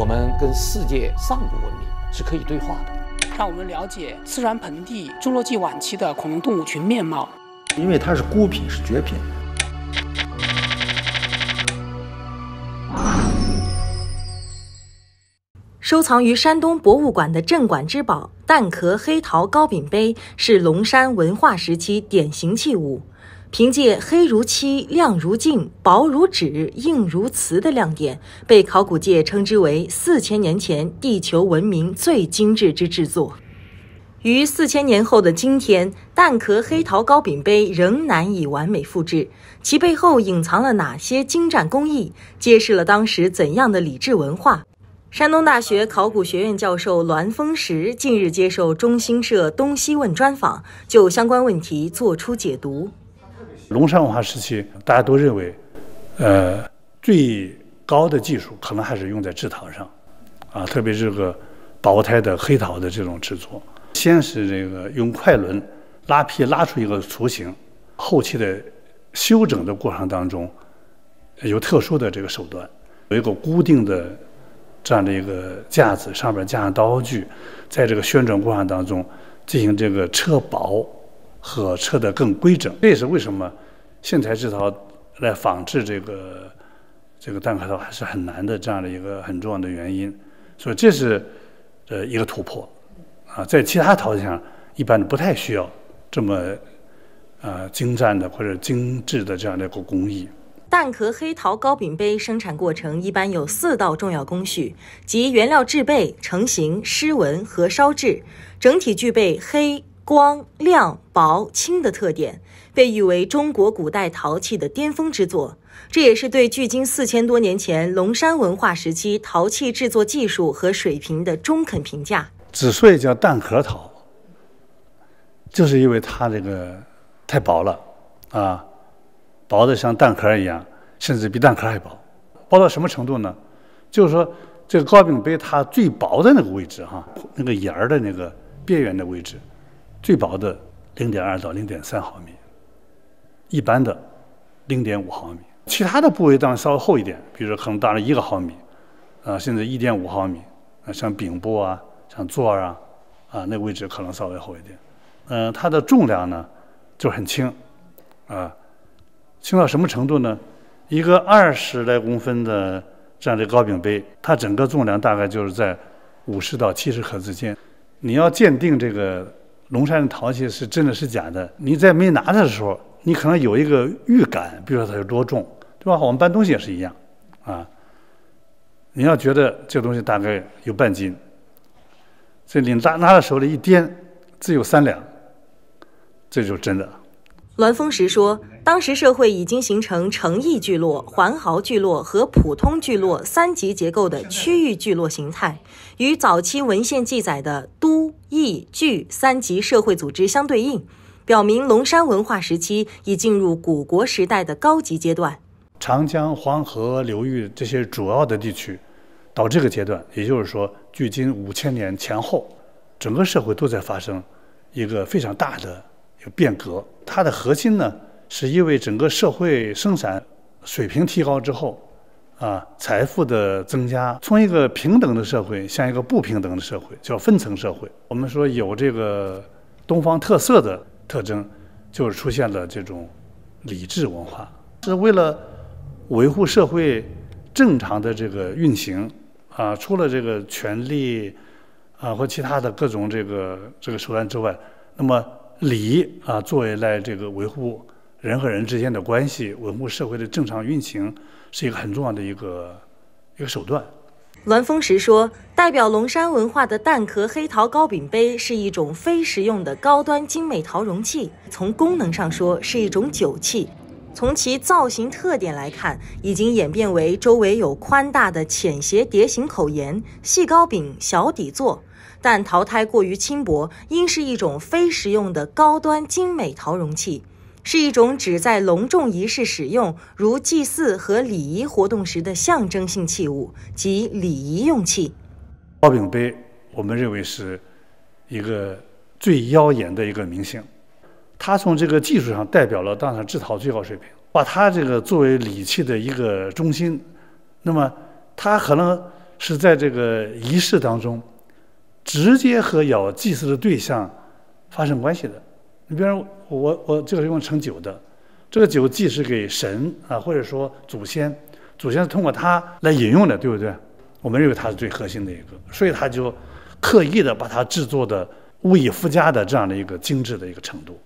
我们跟世界上古文明是可以对话的，让我们了解四川盆地侏罗纪晚期的恐龙动物群面貌。因为它是孤品，是绝品。收藏于山东博物馆的镇馆之宝蛋壳黑陶高柄杯，是龙山文化时期典型器物。凭借黑如漆、亮如镜、薄如纸、硬如瓷的亮点，被考古界称之为四千年前地球文明最精致之制作。于四千年后的今天，蛋壳黑陶高柄杯仍难以完美复制，其背后隐藏了哪些精湛工艺？揭示了当时怎样的礼制文化？山东大学考古学院教授栾峰石近日接受中新社东西问专访，就相关问题作出解读。龙山文化时期，大家都认为，呃，最高的技术可能还是用在制陶上，啊，特别是个薄胎的黑陶的这种制作，先是这个用快轮拉坯拉出一个雏形，后期的修整的过程当中，有特殊的这个手段，有一个固定的这样的一个架子，上面架上刀具，在这个旋转过程当中进行这个车薄。和撤得更规整，这也是为什么线材制陶来仿制这个这个蛋壳陶还是很难的这样的一个很重要的原因。所以这是呃一个突破啊，在其他陶器上一般不太需要这么呃精湛的或者精致的这样的一个工艺。蛋壳黑陶高柄杯生产过程一般有四道重要工序，即原料制备、成型、湿纹和烧制，整体具备黑。光亮、薄、轻的特点，被誉为中国古代陶器的巅峰之作。这也是对距今四千多年前龙山文化时期陶器制作技术和水平的中肯评价。之所以叫蛋壳陶，就是因为它这个太薄了啊，薄的像蛋壳一样，甚至比蛋壳还薄。薄到什么程度呢？就是说，这个高柄杯它最薄的那个位置，哈，那个沿儿的那个边缘的位置。最薄的零点二到零点三毫米，一般的零点五毫米，其他的部位当然稍微厚一点，比如说可能大了一个毫米，啊，甚至一点五毫米，啊，像柄部啊，像座啊，啊，那位置可能稍微厚一点。嗯，它的重量呢就很轻，啊，轻到什么程度呢？一个二十来公分的这样的高柄杯，它整个重量大概就是在五十到七十克之间。你要鉴定这个。龙山的陶器是真的是假的？你在没拿的时候，你可能有一个预感，比如说它有多重，对吧？我们搬东西也是一样，啊，你要觉得这东西大概有半斤，所以你拿拿到手里一掂，只有三两，这就是真的。栾峰时说，当时社会已经形成城邑聚落、环壕聚落和普通聚落三级结构的区域聚落形态，与早期文献记载的都邑聚三级社会组织相对应，表明龙山文化时期已进入古国时代的高级阶段。长江、黄河流域这些主要的地区，到这个阶段，也就是说距今五千年前后，整个社会都在发生一个非常大的。有变革，它的核心呢，是因为整个社会生产水平提高之后，啊，财富的增加，从一个平等的社会向一个不平等的社会，叫分层社会。我们说有这个东方特色的特征，就是出现了这种礼制文化，是为了维护社会正常的这个运行，啊，除了这个权力，啊或其他的各种这个这个手段之外，那么。礼啊，作为来这个维护人和人之间的关系、维护社会的正常运行，是一个很重要的一个一个手段。栾风石说，代表龙山文化的蛋壳黑陶高柄杯是一种非实用的高端精美陶容器，从功能上说是一种酒器。从其造型特点来看，已经演变为周围有宽大的浅斜碟形口沿、细高柄、小底座，但陶胎过于轻薄，应是一种非实用的高端精美陶容器，是一种只在隆重仪式使用，如祭祀和礼仪活动时的象征性器物及礼仪用器。高柄杯，我们认为是一个最妖艳的一个明星。它从这个技术上代表了当然制陶最高水平，把它这个作为礼器的一个中心，那么它可能是在这个仪式当中，直接和要祭祀的对象发生关系的。你比如我我这个是用盛酒的，这个酒既是给神啊，或者说祖先，祖先是通过它来饮用的，对不对？我们认为它是最核心的一个，所以他就刻意的把它制作的无以复加的这样的一个精致的一个程度。